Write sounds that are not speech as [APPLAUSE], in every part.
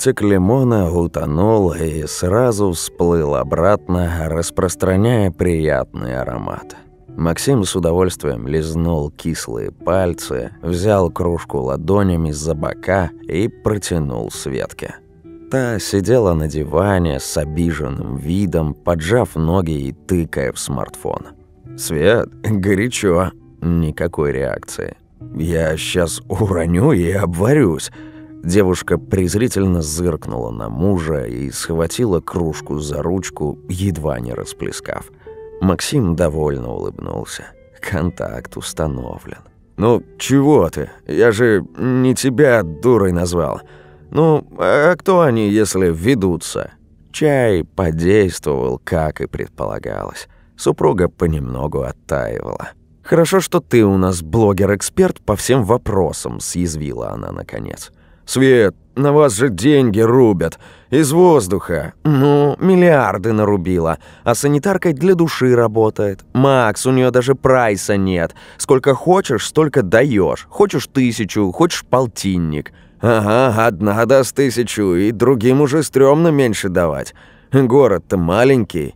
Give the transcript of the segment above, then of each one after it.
Винтик лимона утонул и сразу всплыл обратно, распространяя приятный аромат. Максим с удовольствием лизнул кислые пальцы, взял кружку ладонями за бока и протянул Светке. Та сидела на диване с обиженным видом, поджав ноги и тыкая в смартфон. «Свет, горячо!» Никакой реакции. «Я сейчас уроню и обварюсь!» Девушка презрительно зыркнула на мужа и схватила кружку за ручку, едва не расплескав. Максим довольно улыбнулся. Контакт установлен. «Ну, чего ты? Я же не тебя дурой назвал. Ну, а кто они, если ведутся?» Чай подействовал, как и предполагалось. Супруга понемногу оттаивала. «Хорошо, что ты у нас блогер-эксперт по всем вопросам», — съязвила она наконец. Свет, на вас же деньги рубят. Из воздуха. Ну, миллиарды нарубила. А санитаркой для души работает. Макс, у нее даже прайса нет. Сколько хочешь, столько даешь. Хочешь тысячу, хочешь полтинник. Ага, одна даст тысячу, и другим уже стрёмно меньше давать. Город-то маленький.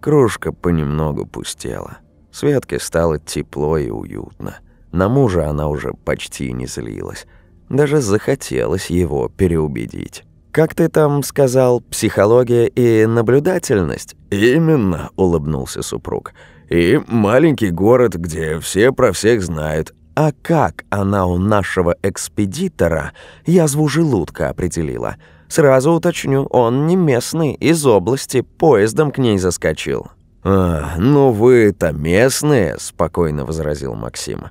Кружка понемногу пустела. Светке стало тепло и уютно. На мужа она уже почти не злилась. Даже захотелось его переубедить. «Как ты там сказал, психология и наблюдательность?» «Именно», — улыбнулся супруг. «И маленький город, где все про всех знают, а как она у нашего экспедитора язву желудка определила. Сразу уточню, он не местный, из области, поездом к ней заскочил». «А, ну вы-то местные», — спокойно возразил Максим.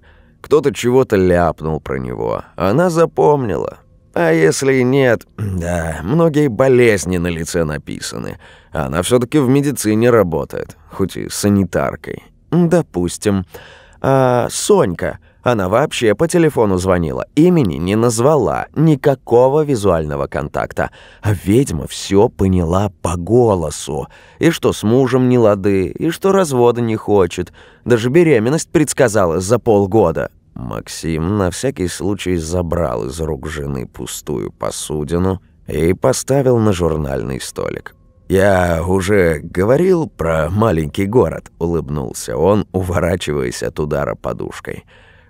Кто-то чего-то ляпнул про него. Она запомнила. А если нет, [CLEARS THROAT] да, многие болезни на лице написаны. Она все таки в медицине работает, хоть и санитаркой. Допустим. А Сонька она вообще по телефону звонила, имени не назвала, никакого визуального контакта. А ведьма все поняла по голосу. И что с мужем не лады, и что развода не хочет. Даже беременность предсказала за полгода. Максим на всякий случай забрал из рук жены пустую посудину и поставил на журнальный столик. «Я уже говорил про маленький город», — улыбнулся он, уворачиваясь от удара подушкой.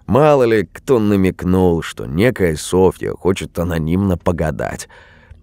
Мало ли кто намекнул, что некая Софья хочет анонимно погадать.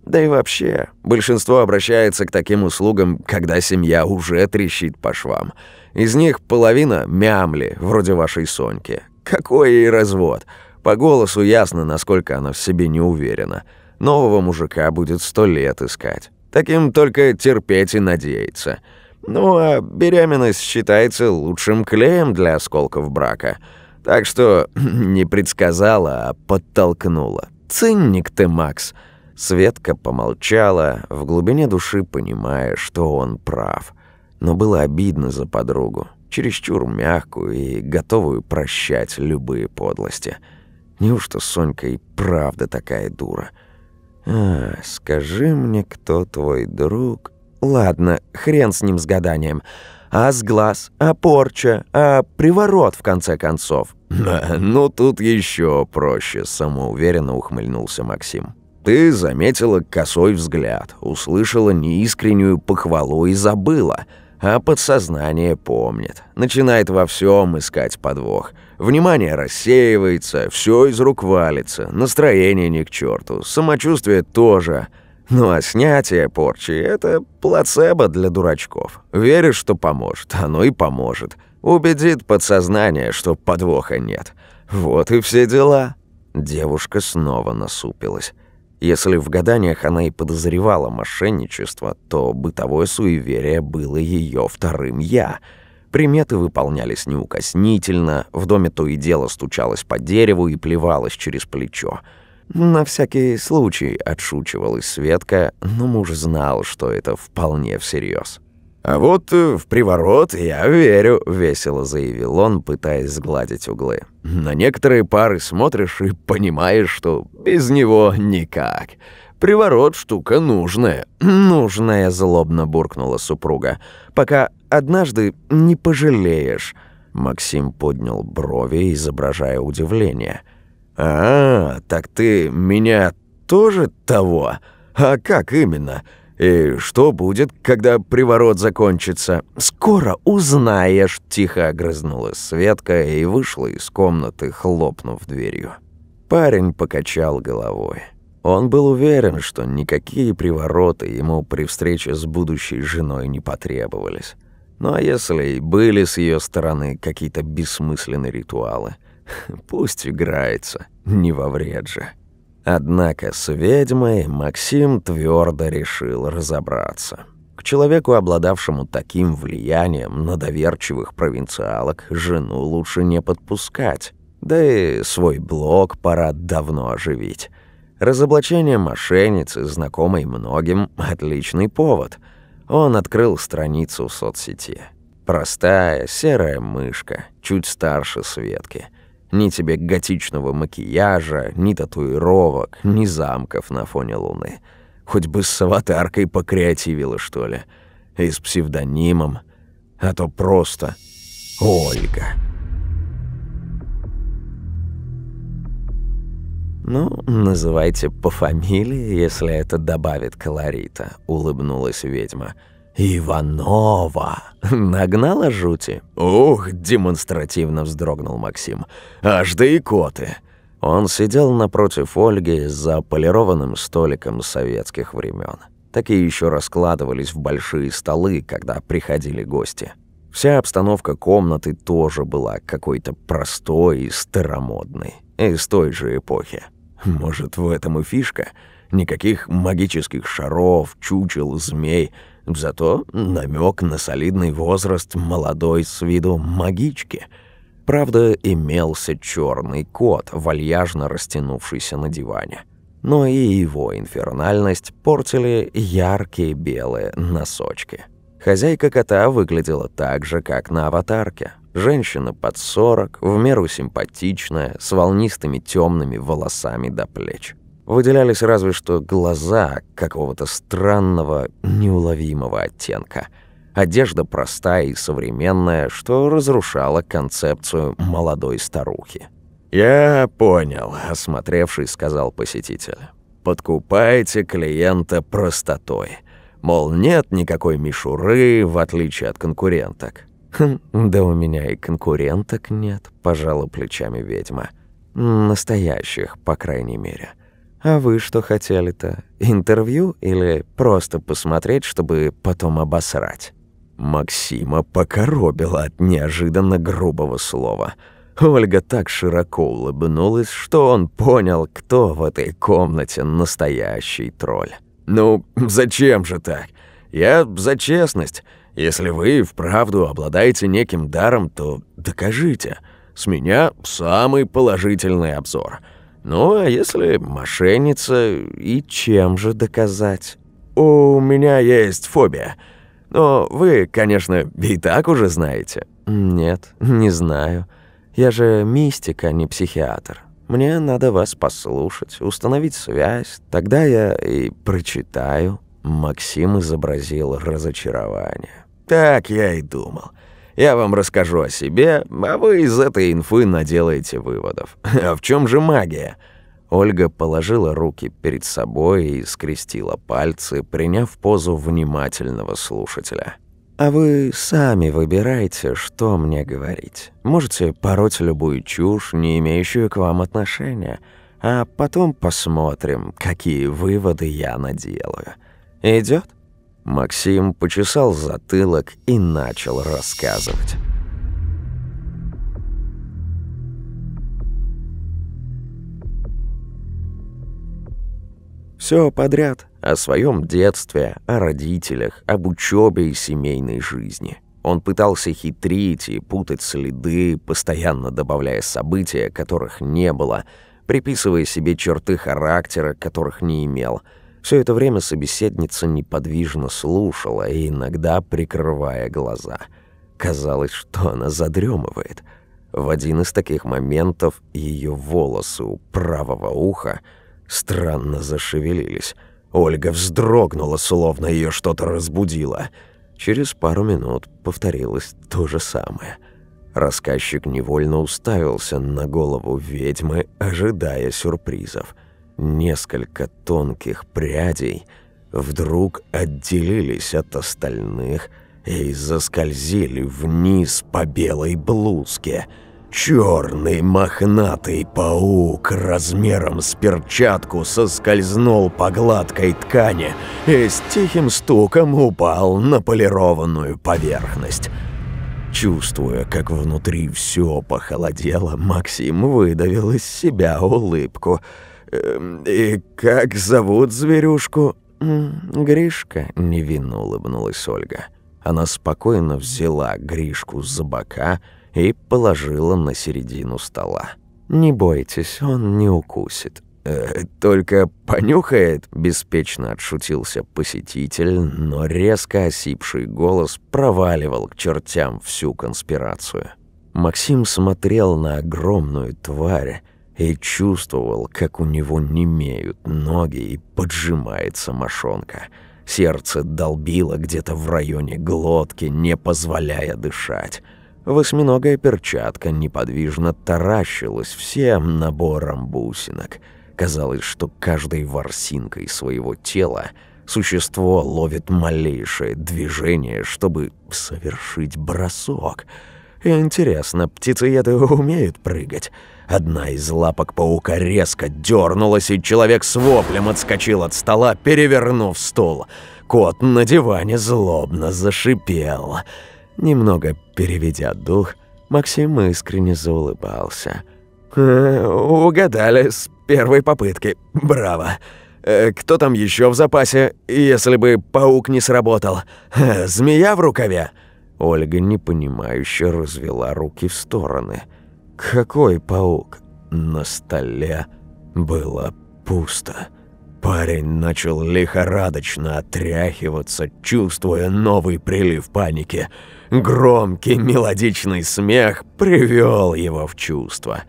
Да и вообще, большинство обращается к таким услугам, когда семья уже трещит по швам. Из них половина — мямли, вроде вашей Соньки. Какой ей развод? По голосу ясно, насколько она в себе не уверена. Нового мужика будет сто лет искать. Таким только терпеть и надеяться. Ну а беременность считается лучшим клеем для осколков брака — так что [CLEARS THROAT] не предсказала, а подтолкнула. Цинник ты, Макс. Светка помолчала, в глубине души понимая, что он прав. Но было обидно за подругу, чересчур мягкую и готовую прощать любые подлости. Неужто Сонька и правда такая дура? А, скажи мне, кто твой друг? Ладно, хрен с ним с гаданием а сглаз, а порча, а приворот, в конце концов». «Ну, тут еще проще», — самоуверенно ухмыльнулся Максим. «Ты заметила косой взгляд, услышала неискреннюю похвалу и забыла, а подсознание помнит, начинает во всем искать подвох». Внимание рассеивается, все из рук валится, настроение ни к черту, самочувствие тоже — ну а снятие порчи – это плацебо для дурачков. Веришь, что поможет, оно и поможет. Убедит подсознание, что подвоха нет. Вот и все дела. Девушка снова насупилась. Если в гаданиях она и подозревала мошенничество, то бытовое суеверие было ее вторым «я». Приметы выполнялись неукоснительно, в доме то и дело стучалось по дереву и плевалось через плечо – на всякий случай отшучивалась Светка, но муж знал, что это вполне всерьез. «А вот э, в приворот я верю», — весело заявил он, пытаясь сгладить углы. «На некоторые пары смотришь и понимаешь, что без него никак. Приворот — штука нужная». «Нужная», — злобно буркнула супруга. «Пока однажды не пожалеешь». Максим поднял брови, изображая удивление — «А, так ты меня тоже того? А как именно? И что будет, когда приворот закончится?» «Скоро узнаешь», — тихо огрызнулась Светка и вышла из комнаты, хлопнув дверью. Парень покачал головой. Он был уверен, что никакие привороты ему при встрече с будущей женой не потребовались. Ну а если и были с ее стороны какие-то бессмысленные ритуалы, [LAUGHS] пусть играется не во вред же. Однако с ведьмой Максим твердо решил разобраться. К человеку, обладавшему таким влиянием на доверчивых провинциалок, жену лучше не подпускать. Да и свой блог пора давно оживить. Разоблачение мошенницы, знакомой многим, отличный повод. Он открыл страницу в соцсети. Простая серая мышка, чуть старше Светки — ни тебе готичного макияжа, ни татуировок, ни замков на фоне луны. Хоть бы с аватаркой покреативила, что ли. И с псевдонимом. А то просто Ольга. «Ну, называйте по фамилии, если это добавит колорита», — улыбнулась ведьма. «Ведьма». «Иванова!» [LAUGHS] «Нагнала жути?» «Ух!» – демонстративно вздрогнул Максим. «Аж да и коты!» Он сидел напротив Ольги за полированным столиком советских времен. Такие еще раскладывались в большие столы, когда приходили гости. Вся обстановка комнаты тоже была какой-то простой и старомодной, из той же эпохи. Может, в этом и фишка? Никаких магических шаров, чучел, змей – Зато намек на солидный возраст молодой с виду магички. Правда, имелся черный кот, вальяжно растянувшийся на диване. Но и его инфернальность портили яркие белые носочки. Хозяйка кота выглядела так же, как на аватарке. Женщина под сорок, в меру симпатичная, с волнистыми темными волосами до плеч. Выделялись разве что глаза какого-то странного, неуловимого оттенка. Одежда простая и современная, что разрушало концепцию молодой старухи. «Я понял», — осмотревший сказал посетитель. «Подкупаете клиента простотой. Мол, нет никакой мишуры, в отличие от конкуренток». «Хм, да у меня и конкуренток нет», — пожала плечами ведьма. «Настоящих, по крайней мере». А вы что хотели-то? Интервью или просто посмотреть, чтобы потом обосрать?» Максима покоробило от неожиданно грубого слова. Ольга так широко улыбнулась, что он понял, кто в этой комнате настоящий тролль. «Ну, зачем же так? Я за честность. Если вы вправду обладаете неким даром, то докажите. С меня самый положительный обзор». Ну, а если мошенница, и чем же доказать? У меня есть фобия. Но вы, конечно, и так уже знаете. Нет, не знаю. Я же мистик, а не психиатр. Мне надо вас послушать, установить связь. Тогда я и прочитаю. Максим изобразил разочарование. Так я и думал. Я вам расскажу о себе, а вы из этой инфы наделаете выводов. [LAUGHS] А в чем же магия? Ольга положила руки перед собой и скрестила пальцы, приняв позу внимательного слушателя. А вы сами выбирайте, что мне говорить. Можете пороть любую чушь, не имеющую к вам отношения, а потом посмотрим, какие выводы я наделаю. Идет? Максим почесал затылок и начал рассказывать. Все подряд. О своем детстве, о родителях, об учебе и семейной жизни. Он пытался хитрить и путать следы, постоянно добавляя события, которых не было, приписывая себе черты характера, которых не имел – все это время собеседница неподвижно слушала и иногда прикрывая глаза. Казалось, что она задремывает. В один из таких моментов ее волосы у правого уха странно зашевелились. Ольга вздрогнула, словно ее что-то разбудило. Через пару минут повторилось то же самое. Рассказчик невольно уставился на голову ведьмы, ожидая сюрпризов – несколько тонких прядей вдруг отделились от остальных и заскользили вниз по белой блузке. Черный мохнатый паук размером с перчатку соскользнул по гладкой ткани и с тихим стуком упал на полированную поверхность. Чувствуя, как внутри все похолодело, Максим выдавил из себя улыбку – Эм, «И как зовут зверюшку?» «Гришка», — невинно улыбнулась Ольга. Она спокойно взяла Гришку за бока и положила на середину стола. «Не бойтесь, он не укусит». «Э, «Только понюхает», — беспечно отшутился посетитель, но резко осипший голос проваливал к чертям всю конспирацию. Максим смотрел на огромную тварь, и чувствовал, как у него немеют ноги и поджимается мошонка. Сердце долбило где-то в районе глотки, не позволяя дышать. Восьминогая перчатка неподвижно таращилась всем набором бусинок. Казалось, что каждой ворсинкой своего тела существо ловит малейшее движение, чтобы совершить бросок — Интересно, птицееды умеют прыгать? Одна из лапок паука резко дернулась, и человек с воплем отскочил от стола, перевернув стул. Кот на диване злобно зашипел. Немного переведя дух, Максим искренне заулыбался. «Э, «Угадали с первой попытки. Браво!» э, кто там еще в запасе, если бы паук не сработал? Э, змея в рукаве?» Ольга непонимающе развела руки в стороны. «Какой паук?» На столе было пусто. Парень начал лихорадочно отряхиваться, чувствуя новый прилив паники. Громкий мелодичный смех привел его в чувство.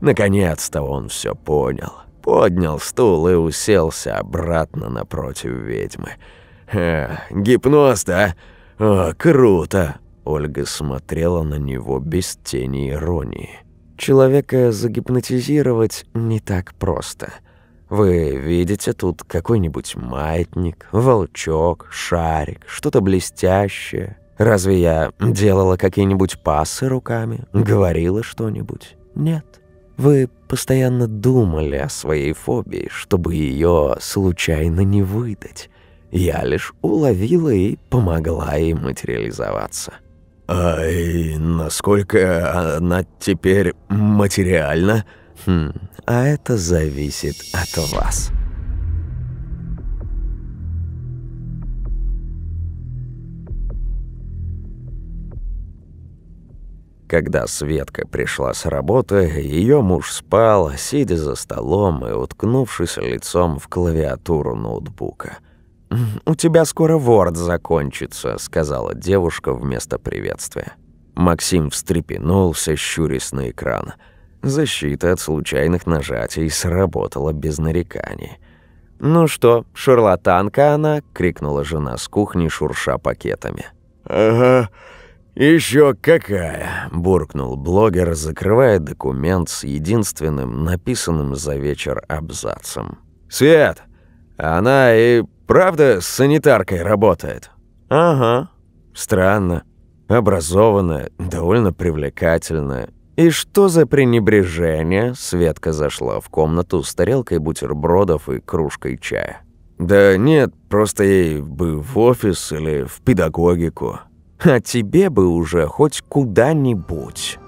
Наконец-то он все понял. Поднял стул и уселся обратно напротив ведьмы. «Э, «Гипноз, да?» «О, а, круто!» Ольга смотрела на него без тени иронии. «Человека загипнотизировать не так просто. Вы видите тут какой-нибудь маятник, волчок, шарик, что-то блестящее. Разве я делала какие-нибудь пасы руками, говорила что-нибудь? Нет. Вы постоянно думали о своей фобии, чтобы ее случайно не выдать. Я лишь уловила и помогла ей материализоваться. «А и насколько она теперь материальна?» хм, «А это зависит от вас». Когда Светка пришла с работы, ее муж спал, сидя за столом и уткнувшись лицом в клавиатуру ноутбука – «У тебя скоро ворд закончится», — сказала девушка вместо приветствия. Максим встрепенулся, щурясь на экран. Защита от случайных нажатий сработала без нареканий. «Ну что, шарлатанка она?» — крикнула жена с кухни, шурша пакетами. «Ага, еще какая!» — буркнул блогер, закрывая документ с единственным написанным за вечер абзацем. «Свет, она и Правда, с санитаркой работает. Ага. Странно. Образованная, довольно привлекательная. И что за пренебрежение? Светка зашла в комнату с тарелкой бутербродов и кружкой чая. Да нет, просто ей бы в офис или в педагогику. А тебе бы уже хоть куда-нибудь.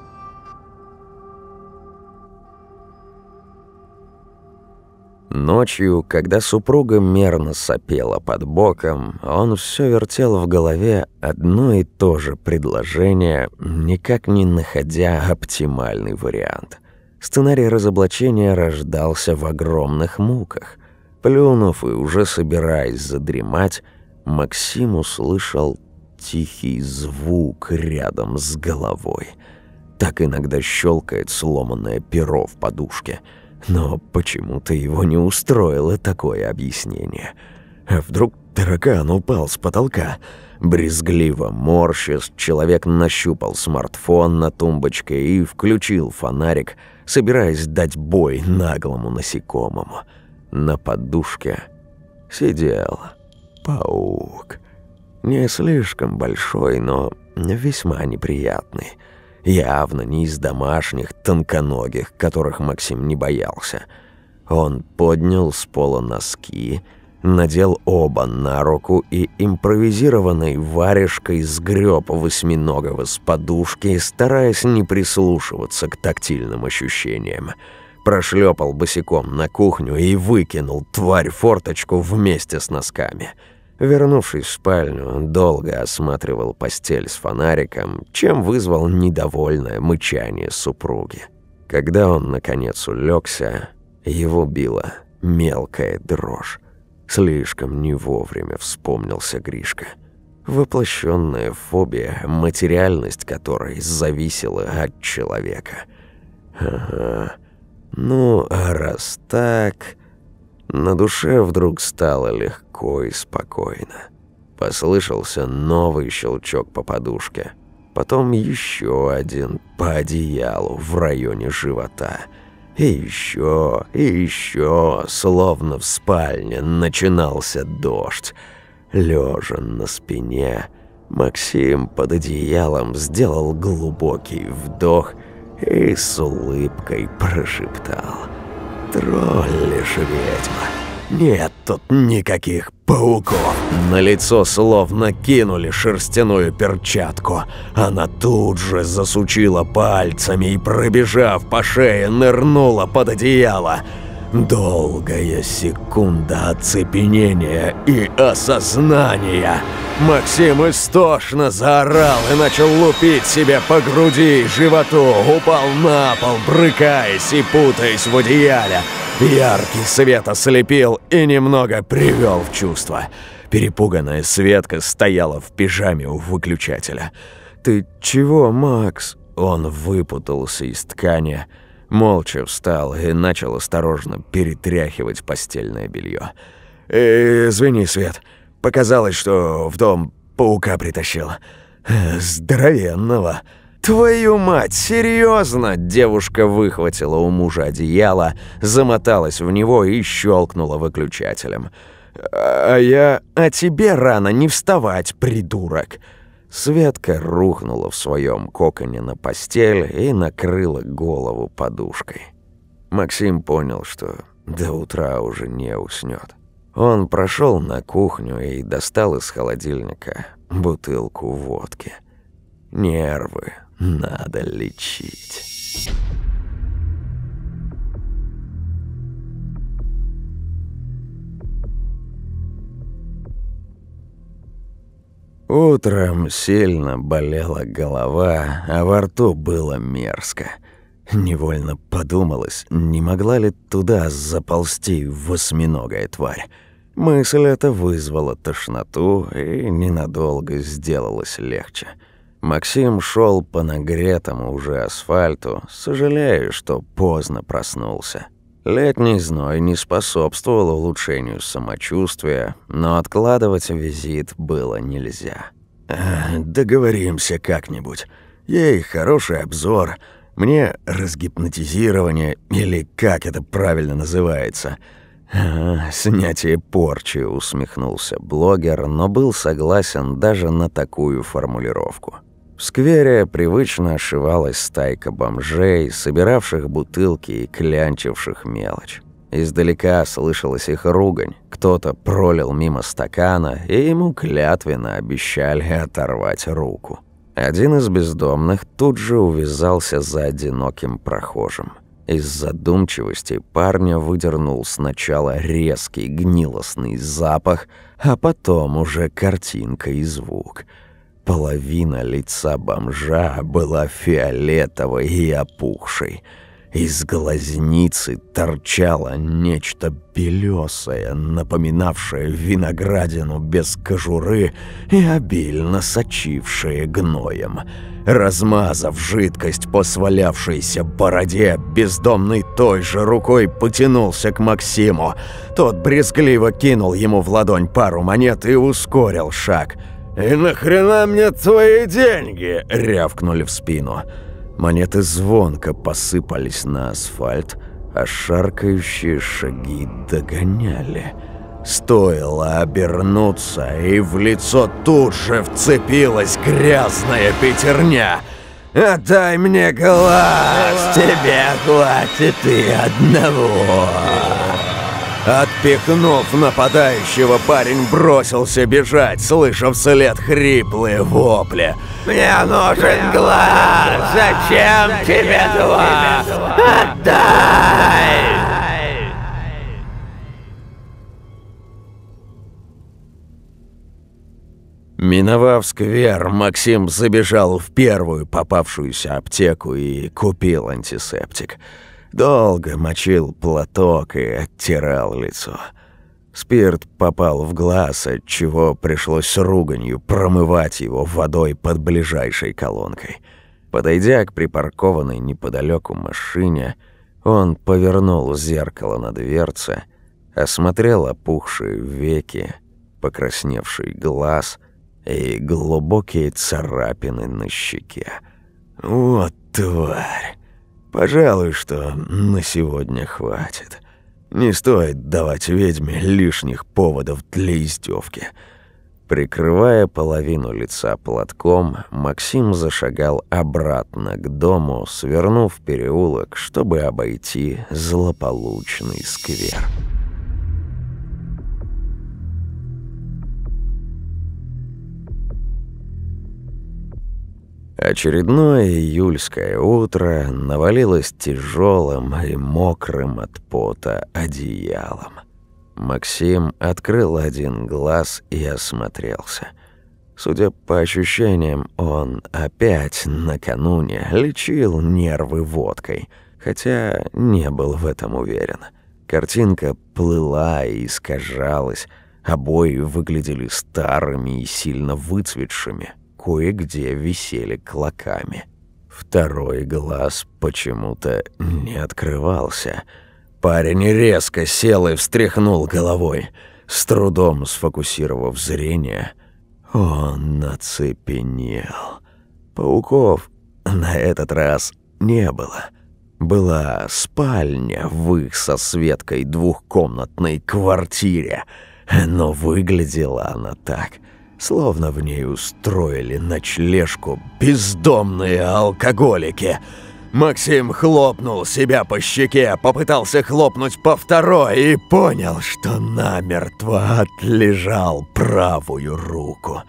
Ночью, когда супруга мерно сопела под боком, он все вертел в голове одно и то же предложение, никак не находя оптимальный вариант. Сценарий разоблачения рождался в огромных муках. Плюнув и уже собираясь задремать, Максим услышал тихий звук рядом с головой. Так иногда щелкает сломанное перо в подушке — но почему-то его не устроило такое объяснение. А вдруг таракан упал с потолка? Брезгливо морщис, человек нащупал смартфон на тумбочке и включил фонарик, собираясь дать бой наглому насекомому. На подушке сидел паук. Не слишком большой, но весьма неприятный. Явно не из домашних, тонконогих, которых Максим не боялся. Он поднял с пола носки, надел оба на руку и импровизированной варежкой сгреб восьминогого с подушки, стараясь не прислушиваться к тактильным ощущениям. Прошлепал босиком на кухню и выкинул тварь форточку вместе с носками – Вернувшись в спальню, долго осматривал постель с фонариком, чем вызвал недовольное мычание супруги. Когда он, наконец, улегся, его била мелкая дрожь. Слишком не вовремя вспомнился Гришка. Воплощенная фобия, материальность которой зависела от человека. Ага. Ну, а раз так... На душе вдруг стало легко и спокойно. Послышался новый щелчок по подушке. Потом еще один по одеялу в районе живота. И еще, и еще, словно в спальне начинался дождь. Лежа на спине, Максим под одеялом сделал глубокий вдох и с улыбкой прошептал – Троллишь, ведьма. Нет тут никаких пауков. На лицо словно кинули шерстяную перчатку. Она тут же засучила пальцами и, пробежав по шее, нырнула под одеяло. Долгая секунда оцепенения и осознания. Максим истошно заорал и начал лупить себя по груди и животу, упал на пол, брыкаясь и путаясь в одеяле. Яркий свет ослепил и немного привел в чувство. Перепуганная Светка стояла в пижаме у выключателя. «Ты чего, Макс?» Он выпутался из ткани, Молча встал и начал осторожно перетряхивать постельное белье. «Э, «Извини, Свет, показалось, что в дом паука притащил. Э, здоровенного». «Твою мать, серьезно? Девушка выхватила у мужа одеяло, замоталась в него и щелкнула выключателем. «А, а я... А тебе рано не вставать, придурок!» Светка рухнула в своем коконе на постель и накрыла голову подушкой. Максим понял, что до утра уже не уснет. Он прошел на кухню и достал из холодильника бутылку водки. Нервы надо лечить. Утром сильно болела голова, а во рту было мерзко. Невольно подумалось, не могла ли туда заползти восьминогая тварь. Мысль эта вызвала тошноту и ненадолго сделалось легче. Максим шел по нагретому уже асфальту, сожалея, что поздно проснулся. Летний зной не способствовал улучшению самочувствия, но откладывать визит было нельзя. «Договоримся как-нибудь. Ей хороший обзор, мне разгипнотизирование, или как это правильно называется». «Снятие порчи», — усмехнулся блогер, но был согласен даже на такую формулировку. В сквере привычно ошивалась стайка бомжей, собиравших бутылки и клянчивших мелочь. Издалека слышалась их ругань. Кто-то пролил мимо стакана, и ему клятвенно обещали оторвать руку. Один из бездомных тут же увязался за одиноким прохожим. Из задумчивости парня выдернул сначала резкий гнилостный запах, а потом уже картинка и звук – Половина лица бомжа была фиолетовой и опухшей. Из глазницы торчало нечто белесое, напоминавшее виноградину без кожуры и обильно сочившее гноем. Размазав жидкость по свалявшейся бороде, бездомный той же рукой потянулся к Максиму. Тот брезгливо кинул ему в ладонь пару монет и ускорил шаг – «И нахрена мне твои деньги?» – рявкнули в спину. Монеты звонко посыпались на асфальт, а шаркающие шаги догоняли. Стоило обернуться, и в лицо тут же вцепилась грязная пятерня. «Отдай мне глаз, тебе хватит и одного!» Отпихнув нападающего, парень бросился бежать, слышав вслед хриплые вопли. «Мне нужен глаз! Зачем, тебе два? Отдай!» Миновав сквер, Максим забежал в первую попавшуюся аптеку и купил антисептик. «Антисептик!» Долго мочил платок и оттирал лицо. Спирт попал в глаз, от чего пришлось руганью промывать его водой под ближайшей колонкой. Подойдя к припаркованной неподалеку машине, он повернул зеркало на дверце, осмотрел опухшие веки, покрасневший глаз и глубокие царапины на щеке. «Вот тварь!» Пожалуй, что на сегодня хватит. Не стоит давать ведьме лишних поводов для издевки. Прикрывая половину лица платком, Максим зашагал обратно к дому, свернув переулок, чтобы обойти злополучный сквер. Очередное июльское утро навалилось тяжелым и мокрым от пота одеялом. Максим открыл один глаз и осмотрелся. Судя по ощущениям, он опять накануне лечил нервы водкой, хотя не был в этом уверен. Картинка плыла и искажалась, обои выглядели старыми и сильно выцветшими – кое-где висели клоками. Второй глаз почему-то не открывался. Парень резко сел и встряхнул головой. С трудом сфокусировав зрение, он нацепенел. Пауков на этот раз не было. Была спальня в их со Светкой двухкомнатной квартире, но выглядела она так, Словно в ней устроили ночлежку бездомные алкоголики. Максим хлопнул себя по щеке, попытался хлопнуть по второй и понял, что намертво отлежал правую руку.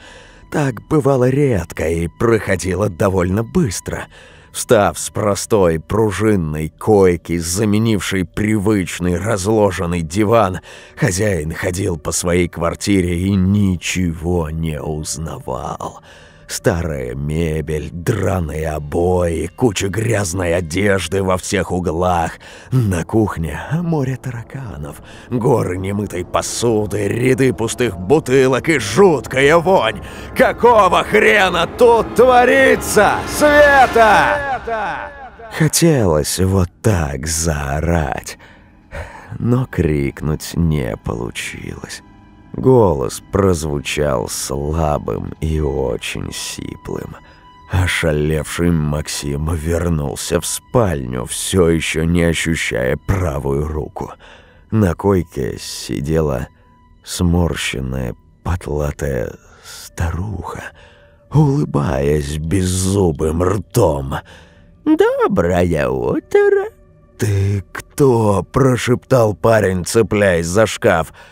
Так бывало редко и проходило довольно быстро — Встав с простой пружинной койки, заменившей привычный разложенный диван, хозяин ходил по своей квартире и ничего не узнавал — Старая мебель, драные обои, куча грязной одежды во всех углах. На кухне море тараканов, горы немытой посуды, ряды пустых бутылок и жуткая вонь. Какого хрена тут творится? Света! Света! Хотелось вот так заорать, но крикнуть не получилось. Голос прозвучал слабым и очень сиплым. Ошалевший Максим вернулся в спальню, все еще не ощущая правую руку. На койке сидела сморщенная, потлатая старуха, улыбаясь беззубым ртом. «Доброе утро!» «Ты кто?» – прошептал парень, цепляясь за шкаф –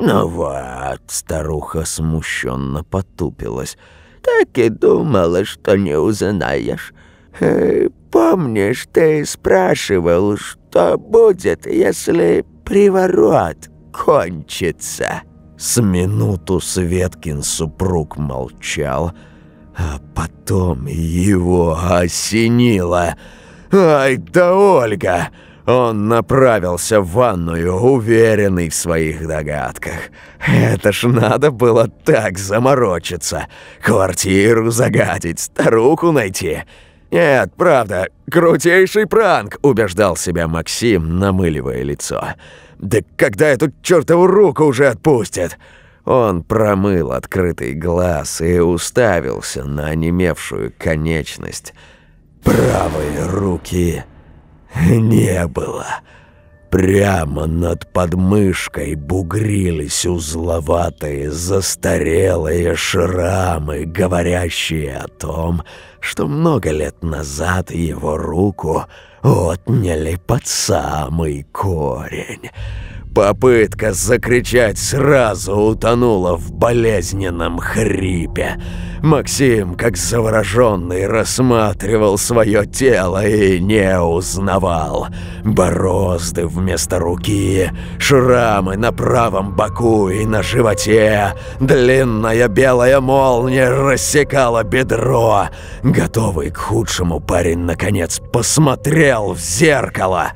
«Ну вот», — старуха смущенно потупилась, — «так и думала, что не узнаешь. Э, помнишь, ты спрашивал, что будет, если приворот кончится?» С минуту Светкин супруг молчал, а потом его осенило. «Ай да Ольга!» Он направился в ванную, уверенный в своих догадках. Это ж надо было так заморочиться. Квартиру загадить, старуху найти. Нет, правда, крутейший пранк, убеждал себя Максим, намыливая лицо. Да когда эту чертову руку уже отпустят? Он промыл открытый глаз и уставился на онемевшую конечность правой руки [LAUGHS] не было. Прямо над подмышкой бугрились узловатые, застарелые шрамы, говорящие о том, что много лет назад его руку отняли под самый корень. Попытка закричать сразу утонула в болезненном хрипе. Максим, как завороженный, рассматривал свое тело и не узнавал. Борозды вместо руки, шрамы на правом боку и на животе. Длинная белая молния рассекала бедро. Готовый к худшему парень наконец посмотрел в зеркало.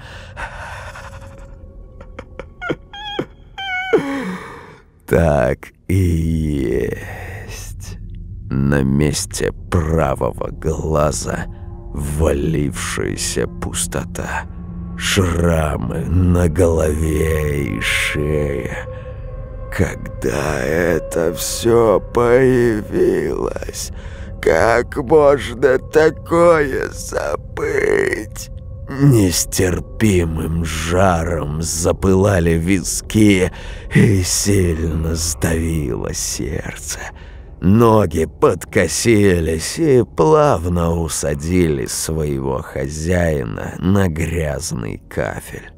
Так и есть. На месте правого глаза валившаяся пустота. Шрамы на голове и шее. Когда это все появилось, как можно такое забыть? Нестерпимым жаром запылали виски и сильно сдавило сердце. Ноги подкосились и плавно усадили своего хозяина на грязный кафель.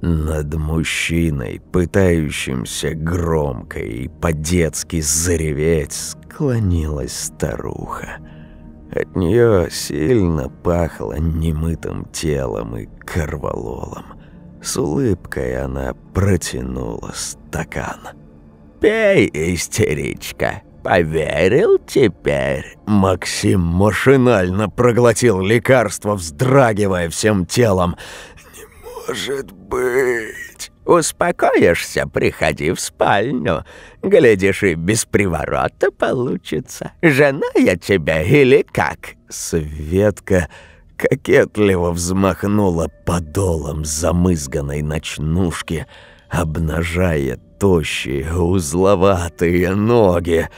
Над мужчиной, пытающимся громко и по-детски зареветь, склонилась старуха. От нее сильно пахло немытым телом и корвалолом. С улыбкой она протянула стакан. «Пей, истеричка! Поверил теперь?» Максим машинально проглотил лекарство, вздрагивая всем телом. «Не может быть!» Успокоишься, приходи в спальню. Глядишь, и без приворота получится. Жена я тебя или как?» Светка кокетливо взмахнула подолом замызганной ночнушки, обнажая тощие узловатые ноги,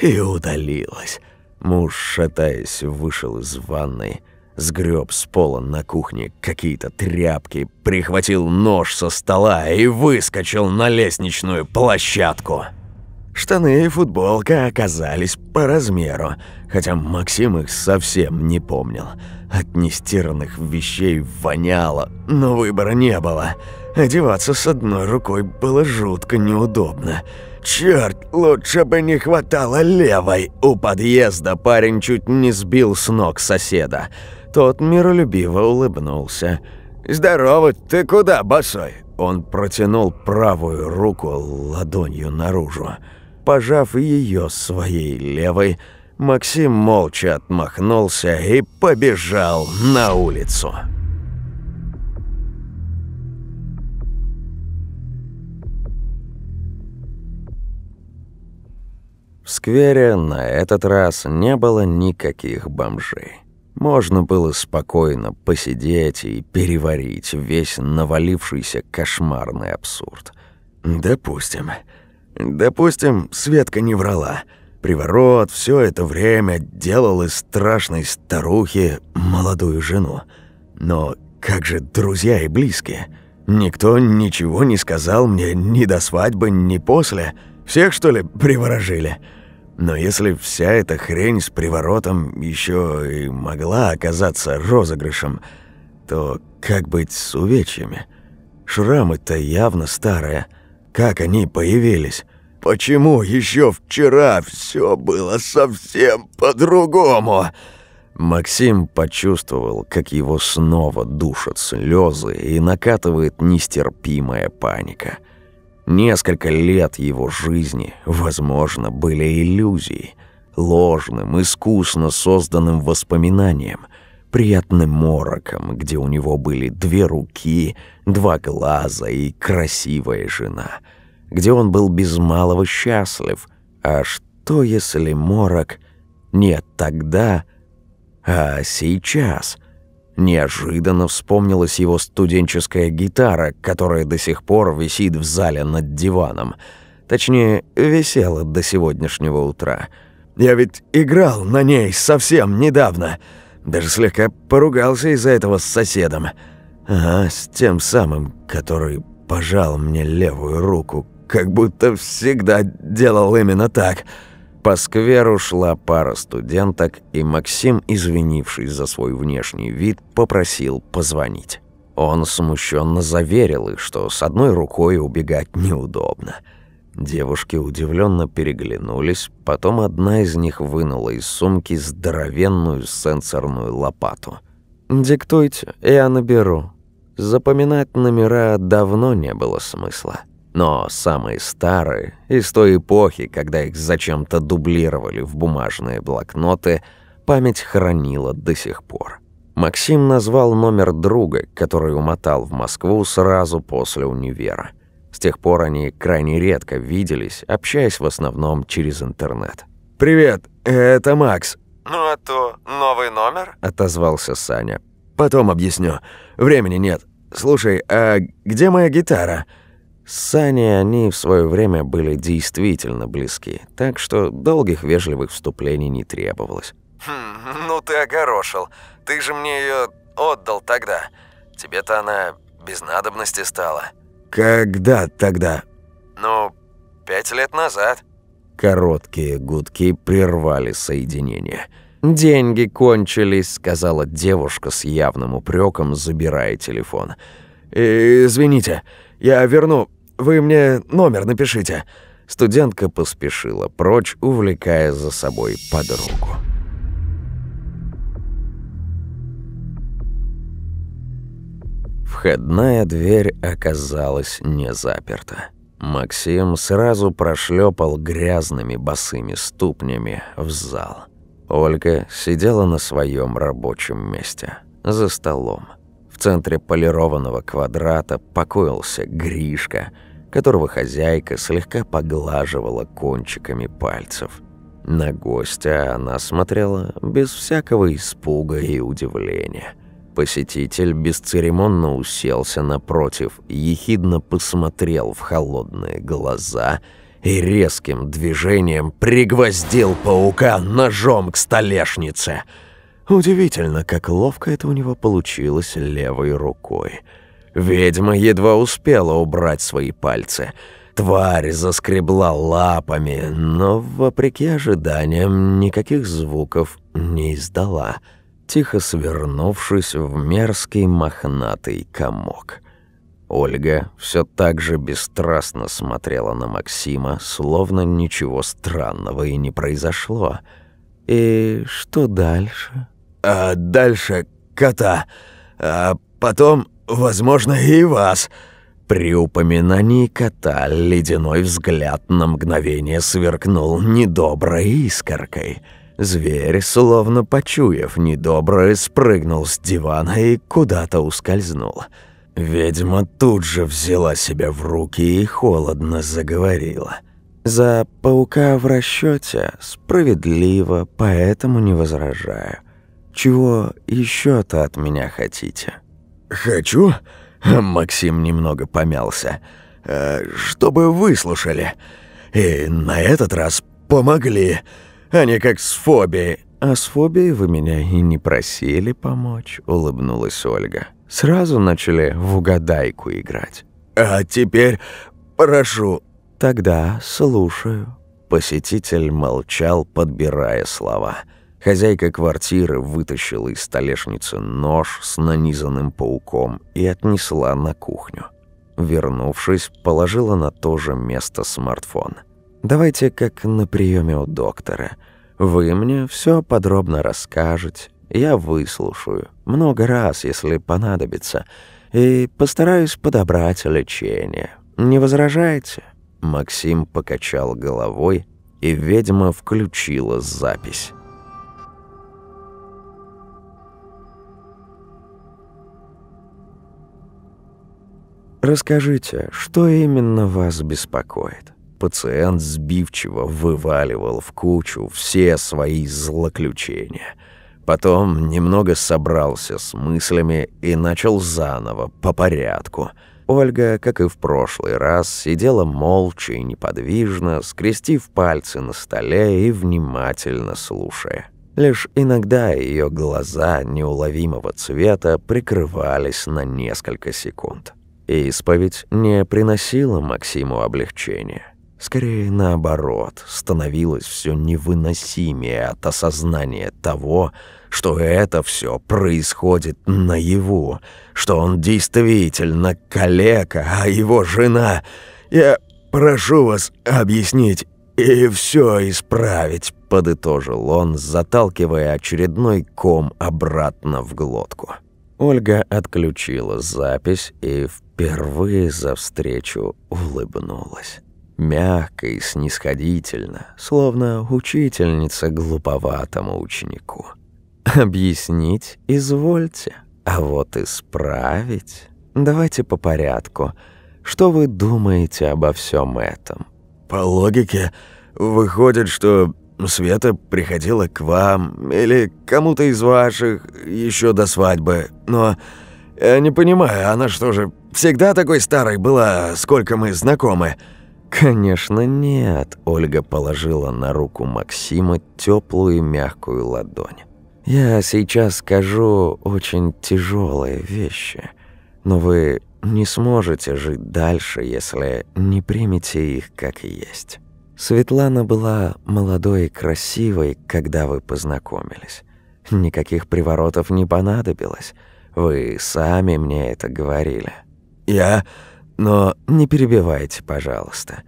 и удалилась. Муж, шатаясь, вышел из ванной. Сгреб с пола на кухне какие-то тряпки, прихватил нож со стола и выскочил на лестничную площадку. Штаны и футболка оказались по размеру, хотя Максим их совсем не помнил. От нестиранных вещей воняло, но выбора не было. Одеваться с одной рукой было жутко неудобно. Черт, лучше бы не хватало левой. У подъезда парень чуть не сбил с ног соседа. Тот миролюбиво улыбнулся. «Здорово, ты куда, босой?» Он протянул правую руку ладонью наружу. Пожав ее своей левой, Максим молча отмахнулся и побежал на улицу. В сквере на этот раз не было никаких бомжей. Можно было спокойно посидеть и переварить весь навалившийся кошмарный абсурд. Допустим. Допустим, Светка не врала. Приворот все это время делал из страшной старухи молодую жену. Но как же друзья и близкие? Никто ничего не сказал мне ни до свадьбы, ни после. Всех, что ли, приворожили?» Но если вся эта хрень с приворотом еще и могла оказаться розыгрышем, то как быть с увечьями? Шрамы-то явно старые. Как они появились? Почему еще вчера все было совсем по-другому? Максим почувствовал, как его снова душат слезы и накатывает нестерпимая паника – Несколько лет его жизни, возможно, были иллюзией, ложным, искусно созданным воспоминанием, приятным мороком, где у него были две руки, два глаза и красивая жена, где он был без малого счастлив. А что, если морок нет тогда, а сейчас — Неожиданно вспомнилась его студенческая гитара, которая до сих пор висит в зале над диваном. Точнее, висела до сегодняшнего утра. «Я ведь играл на ней совсем недавно. Даже слегка поругался из-за этого с соседом. Ага, с тем самым, который пожал мне левую руку, как будто всегда делал именно так». По скверу шла пара студенток, и Максим, извинившись за свой внешний вид, попросил позвонить. Он смущенно заверил их, что с одной рукой убегать неудобно. Девушки удивленно переглянулись, потом одна из них вынула из сумки здоровенную сенсорную лопату. «Диктуйте, я наберу». Запоминать номера давно не было смысла но самые старые, из той эпохи, когда их зачем-то дублировали в бумажные блокноты, память хранила до сих пор. Максим назвал номер друга, который умотал в Москву сразу после универа. С тех пор они крайне редко виделись, общаясь в основном через интернет. «Привет, это Макс». «Ну а то новый номер?» – отозвался Саня. «Потом объясню. Времени нет. Слушай, а где моя гитара?» С Саней они в свое время были действительно близки, так что долгих вежливых вступлений не требовалось. «Хм, ну ты огорошил. Ты же мне ее отдал тогда. Тебе-то она без надобности стала». «Когда тогда?» «Ну, пять лет назад». Короткие гудки прервали соединение. «Деньги кончились», — сказала девушка с явным упреком, забирая телефон. «Э, «Извините, я верну. «Вы мне номер напишите». Студентка поспешила прочь, увлекая за собой подругу. Входная дверь оказалась не заперта. Максим сразу прошлепал грязными босыми ступнями в зал. Ольга сидела на своем рабочем месте, за столом. В центре полированного квадрата покоился Гришка, которого хозяйка слегка поглаживала кончиками пальцев. На гостя она смотрела без всякого испуга и удивления. Посетитель бесцеремонно уселся напротив, ехидно посмотрел в холодные глаза и резким движением пригвоздил паука ножом к столешнице – Удивительно, как ловко это у него получилось левой рукой. Ведьма едва успела убрать свои пальцы. Тварь заскребла лапами, но, вопреки ожиданиям, никаких звуков не издала, тихо свернувшись в мерзкий мохнатый комок. Ольга все так же бесстрастно смотрела на Максима, словно ничего странного и не произошло. «И что дальше?» а дальше кота, а потом, возможно, и вас». При упоминании кота ледяной взгляд на мгновение сверкнул недоброй искоркой. Зверь, словно почуяв недоброе, спрыгнул с дивана и куда-то ускользнул. Ведьма тут же взяла себя в руки и холодно заговорила. «За паука в расчете справедливо, поэтому не возражаю. Чего еще-то от меня хотите?» «Хочу?» хм, Максим немного помялся. Э, «Чтобы выслушали. И на этот раз помогли, а не как с фобией». «А с фобией вы меня и не просили помочь», — улыбнулась Ольга. «Сразу начали в угадайку играть». «А теперь прошу». «Тогда слушаю». Посетитель молчал, подбирая слова. «Слова». Хозяйка квартиры вытащила из столешницы нож с нанизанным пауком и отнесла на кухню. Вернувшись, положила на то же место смартфон. «Давайте как на приеме у доктора. Вы мне все подробно расскажете, я выслушаю, много раз, если понадобится, и постараюсь подобрать лечение. Не возражаете?» Максим покачал головой, и ведьма включила запись. Расскажите, что именно вас беспокоит? Пациент сбивчиво вываливал в кучу все свои злоключения. Потом немного собрался с мыслями и начал заново, по порядку. Ольга, как и в прошлый раз, сидела молча и неподвижно, скрестив пальцы на столе и внимательно слушая. Лишь иногда ее глаза неуловимого цвета прикрывались на несколько секунд. И исповедь не приносила Максиму облегчения. Скорее, наоборот, становилось все невыносимее от осознания того, что это все происходит наяву, что он действительно калека, а его жена... Я прошу вас объяснить и все исправить», — подытожил он, заталкивая очередной ком обратно в глотку. Ольга отключила запись и впервые за встречу улыбнулась. Мягко и снисходительно, словно учительница глуповатому ученику. «Объяснить извольте, а вот исправить...» «Давайте по порядку. Что вы думаете обо всем этом?» «По логике, выходит, что Света приходила к вам или кому-то из ваших еще до свадьбы, но я э, не понимаю, она что же, всегда такой старой была, сколько мы знакомы?» «Конечно нет», — Ольга положила на руку Максима теплую мягкую ладонь. «Я сейчас скажу очень тяжелые вещи, но вы не сможете жить дальше, если не примете их как есть». Светлана была молодой и красивой, когда вы познакомились. Никаких приворотов не понадобилось. Вы сами мне это говорили. Я... Но не перебивайте, пожалуйста.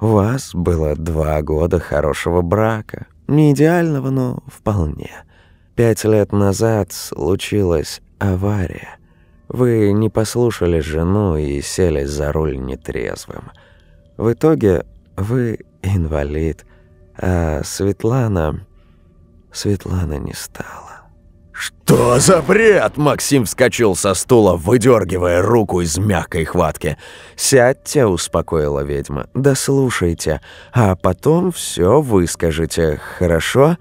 У вас было два года хорошего брака. Не идеального, но вполне. Пять лет назад случилась авария. Вы не послушали жену и сели за руль нетрезвым. В итоге вы инвалид. А Светлана... Светлана не стала. «Что за бред?» – Максим вскочил со стула, выдергивая руку из мягкой хватки. «Сядьте», – успокоила ведьма, Да слушайте, а потом все выскажите, хорошо?»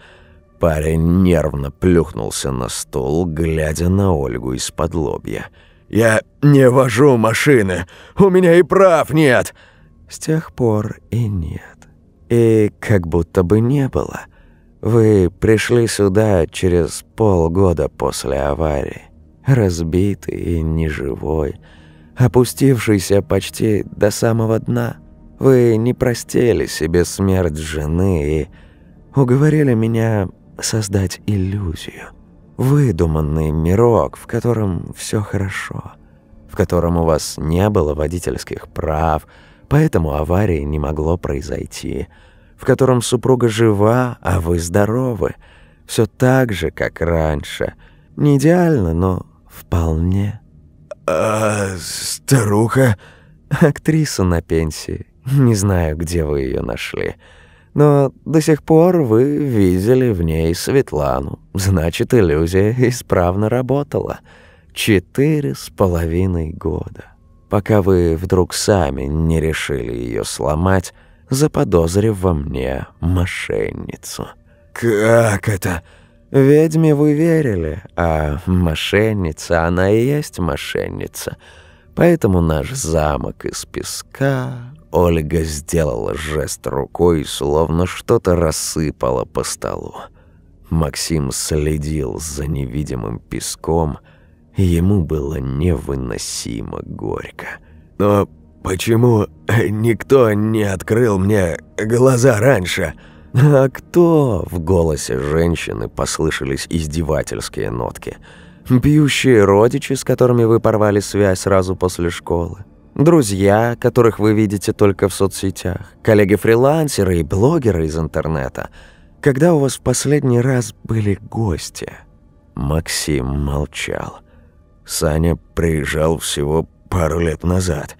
Парень нервно плюхнулся на стул, глядя на Ольгу из-под лобья. «Я не вожу машины, у меня и прав нет!» «С тех пор и нет» и как будто бы не было. Вы пришли сюда через полгода после аварии, разбитый и неживой, опустившийся почти до самого дна. Вы не простили себе смерть жены и уговорили меня создать иллюзию. Выдуманный мирок, в котором все хорошо, в котором у вас не было водительских прав – поэтому аварии не могло произойти, в котором супруга жива, а вы здоровы. Все так же, как раньше. Не идеально, но вполне. А старуха? Актриса на пенсии. Не знаю, где вы ее нашли. Но до сих пор вы видели в ней Светлану. Значит, иллюзия исправно работала. Четыре с половиной года пока вы вдруг сами не решили ее сломать, заподозрив во мне мошенницу». «Как это?» «Ведьме вы верили, а мошенница, она и есть мошенница. Поэтому наш замок из песка...» Ольга сделала жест рукой, словно что-то рассыпала по столу. Максим следил за невидимым песком — Ему было невыносимо горько. «Но почему э, никто не открыл мне глаза раньше?» «А кто?» – в голосе женщины послышались издевательские нотки. «Пьющие родичи, с которыми вы порвали связь сразу после школы. Друзья, которых вы видите только в соцсетях. Коллеги-фрилансеры и блогеры из интернета. Когда у вас в последний раз были гости?» Максим молчал. Саня приезжал всего пару лет назад.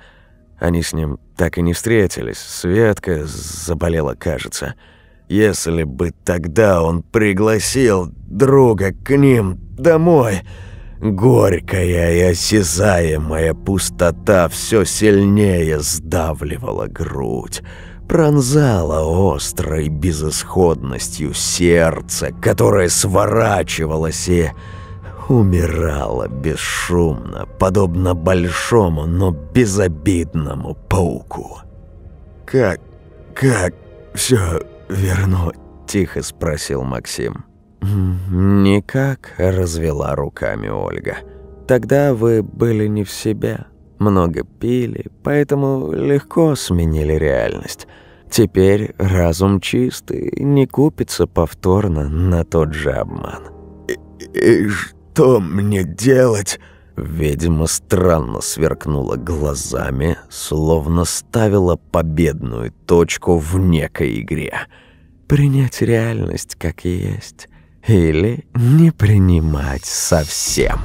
Они с ним так и не встретились. Светка заболела, кажется. Если бы тогда он пригласил друга к ним домой... Горькая и осязаемая пустота все сильнее сдавливала грудь, пронзала острой безысходностью сердце, которое сворачивалось и умирала бесшумно, подобно большому, но безобидному пауку. «Как... как все вернуть?» – тихо спросил Максим. «Никак», – развела руками Ольга. «Тогда вы были не в себе, много пили, поэтому легко сменили реальность». Теперь разум чистый, не купится повторно на тот же обман. «И, и что мне делать?» Ведьма странно сверкнула глазами, словно ставила победную точку в некой игре. «Принять реальность как есть или не принимать совсем».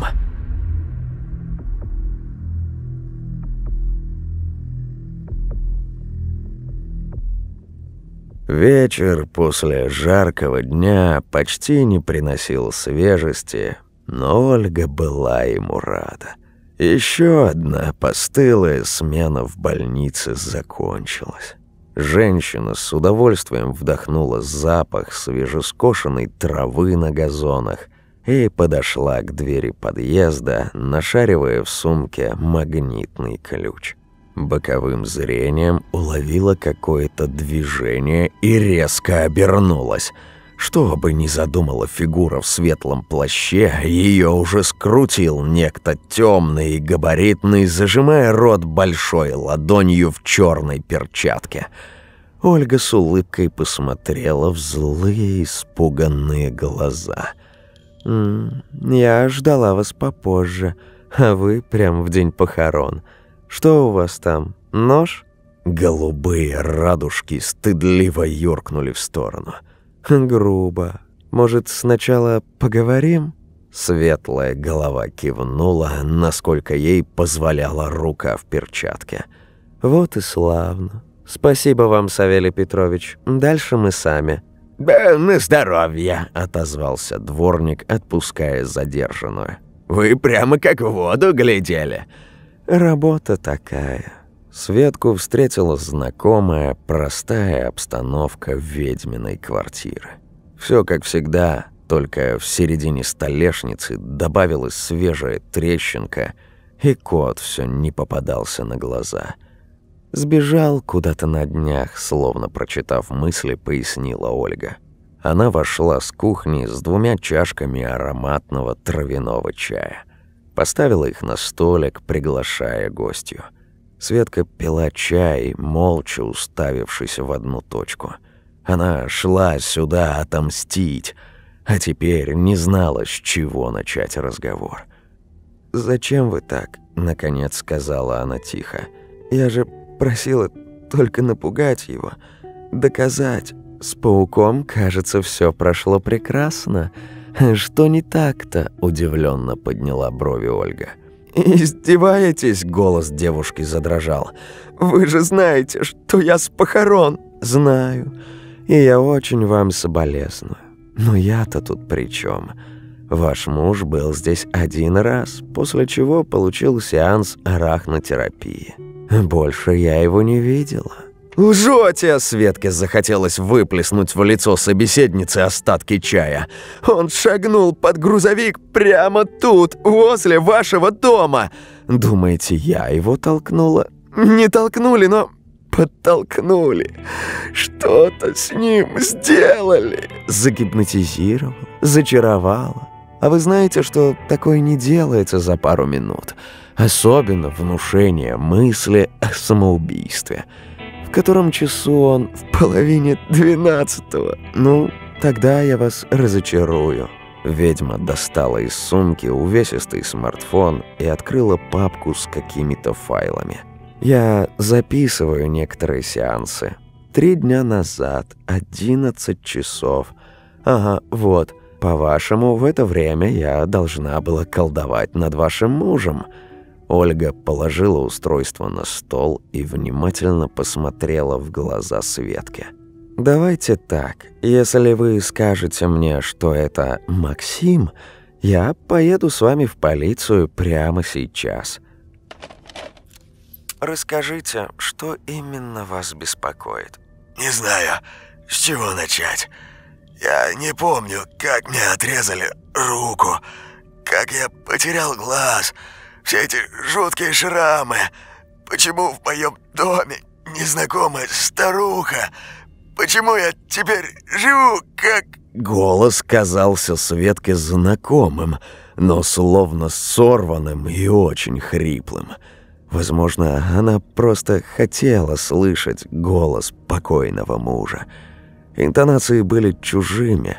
Вечер после жаркого дня почти не приносил свежести, но Ольга была ему рада. Еще одна постылая смена в больнице закончилась. Женщина с удовольствием вдохнула запах свежескошенной травы на газонах и подошла к двери подъезда, нашаривая в сумке магнитный ключ. Боковым зрением уловила какое-то движение и резко обернулась – что бы ни задумала фигура в светлом плаще, ее уже скрутил некто темный и габаритный, зажимая рот большой ладонью в черной перчатке. Ольга с улыбкой посмотрела в злые испуганные глаза. «Я ждала вас попозже, а вы прямо в день похорон. Что у вас там, нож?» Голубые радужки стыдливо юркнули в сторону – «Грубо. Может, сначала поговорим?» Светлая голова кивнула, насколько ей позволяла рука в перчатке. «Вот и славно. Спасибо вам, Савелий Петрович. Дальше мы сами». «Да на здоровье!» — отозвался дворник, отпуская задержанную. «Вы прямо как в воду глядели!» «Работа такая. Светку встретила знакомая, простая обстановка ведьминой квартиры. Все как всегда, только в середине столешницы добавилась свежая трещинка, и кот все не попадался на глаза. «Сбежал куда-то на днях», словно прочитав мысли, пояснила Ольга. Она вошла с кухни с двумя чашками ароматного травяного чая. Поставила их на столик, приглашая гостью – Светка пила чай, молча уставившись в одну точку. Она шла сюда отомстить, а теперь не знала, с чего начать разговор. «Зачем вы так?» – наконец сказала она тихо. «Я же просила только напугать его, доказать. С пауком, кажется, все прошло прекрасно. Что не так-то?» – удивленно подняла брови Ольга. «Ольга». «Издеваетесь?» — голос девушки задрожал. «Вы же знаете, что я с похорон!» «Знаю, и я очень вам соболезную. Но я-то тут при чем? Ваш муж был здесь один раз, после чего получил сеанс арахнотерапии. Больше я его не видела». «Лжете!» — Светке захотелось выплеснуть в лицо собеседницы остатки чая. «Он шагнул под грузовик прямо тут, возле вашего дома!» «Думаете, я его толкнула?» «Не толкнули, но подтолкнули. Что-то с ним сделали!» Загипнотизировала, зачаровала. А вы знаете, что такое не делается за пару минут? Особенно внушение мысли о самоубийстве – в котором часу он? В половине двенадцатого. Ну, тогда я вас разочарую». Ведьма достала из сумки увесистый смартфон и открыла папку с какими-то файлами. «Я записываю некоторые сеансы. Три дня назад, 11 часов. Ага, вот. По-вашему, в это время я должна была колдовать над вашим мужем». Ольга положила устройство на стол и внимательно посмотрела в глаза Светке. «Давайте так. Если вы скажете мне, что это Максим, я поеду с вами в полицию прямо сейчас». «Расскажите, что именно вас беспокоит?» «Не знаю, с чего начать. Я не помню, как мне отрезали руку, как я потерял глаз» все эти жуткие шрамы? Почему в моем доме незнакомая старуха? Почему я теперь живу как...» Голос казался Светке знакомым, но словно сорванным и очень хриплым. Возможно, она просто хотела слышать голос покойного мужа. Интонации были чужими,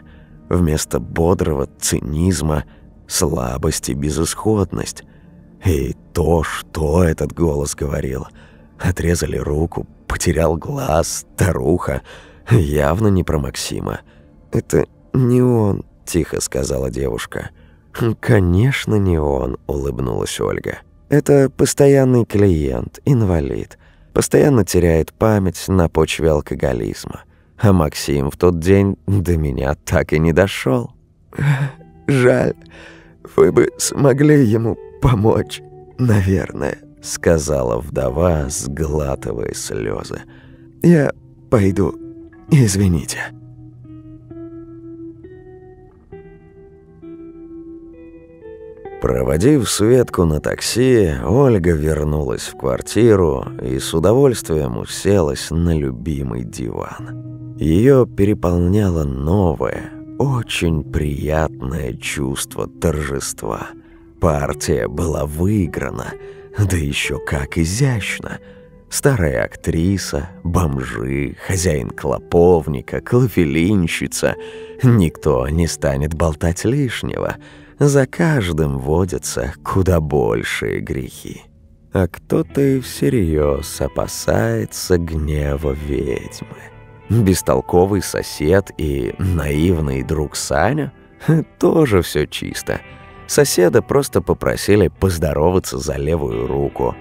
вместо бодрого цинизма – слабость и безысходность. И то, что этот голос говорил. Отрезали руку, потерял глаз, старуха. Явно не про Максима. «Это не он», — тихо сказала девушка. «Конечно, не он», — улыбнулась Ольга. «Это постоянный клиент, инвалид. Постоянно теряет память на почве алкоголизма. А Максим в тот день до меня так и не дошел. «Жаль, вы бы смогли ему помочь, наверное», — сказала вдова, сглатывая слезы. «Я пойду, извините». Проводив Светку на такси, Ольга вернулась в квартиру и с удовольствием уселась на любимый диван. Ее переполняло новое, очень приятное чувство торжества – Партия была выиграна, да еще как изящно. Старая актриса, бомжи, хозяин клоповника, клофелинщица. Никто не станет болтать лишнего. За каждым водятся куда большие грехи. А кто-то и всерьез опасается гнева ведьмы. Бестолковый сосед и наивный друг Саня — тоже все чисто — Соседа просто попросили поздороваться за левую руку.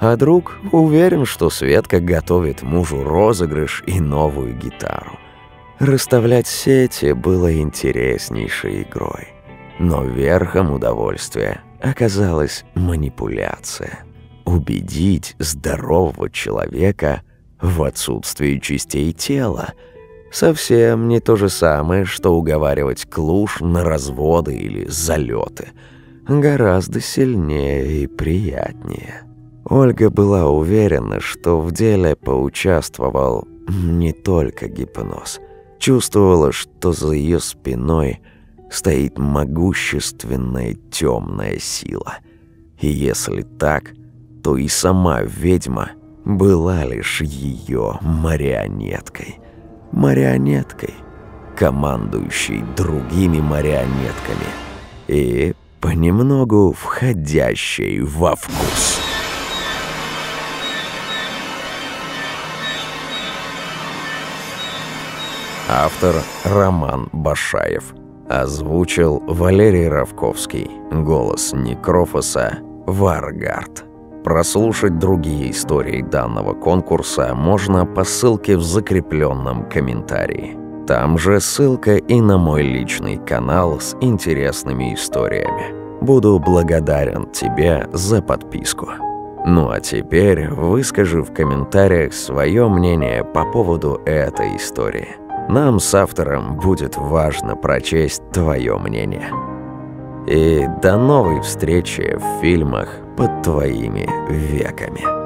А друг уверен, что Светка готовит мужу розыгрыш и новую гитару. Расставлять сети было интереснейшей игрой. Но верхом удовольствия оказалась манипуляция. Убедить здорового человека в отсутствии частей тела – Совсем не то же самое, что уговаривать клуш на разводы или залеты. Гораздо сильнее и приятнее. Ольга была уверена, что в деле поучаствовал не только гипноз. Чувствовала, что за ее спиной стоит могущественная темная сила. И если так, то и сама ведьма была лишь ее марионеткой – марионеткой, командующей другими марионетками и понемногу входящей во вкус. Автор Роман Башаев. Озвучил Валерий Равковский. Голос Некрофоса Варгард. Прослушать другие истории данного конкурса можно по ссылке в закрепленном комментарии. Там же ссылка и на мой личный канал с интересными историями. Буду благодарен тебе за подписку. Ну а теперь выскажи в комментариях свое мнение по поводу этой истории. Нам с автором будет важно прочесть твое мнение. И до новой встречи в фильмах под твоими веками.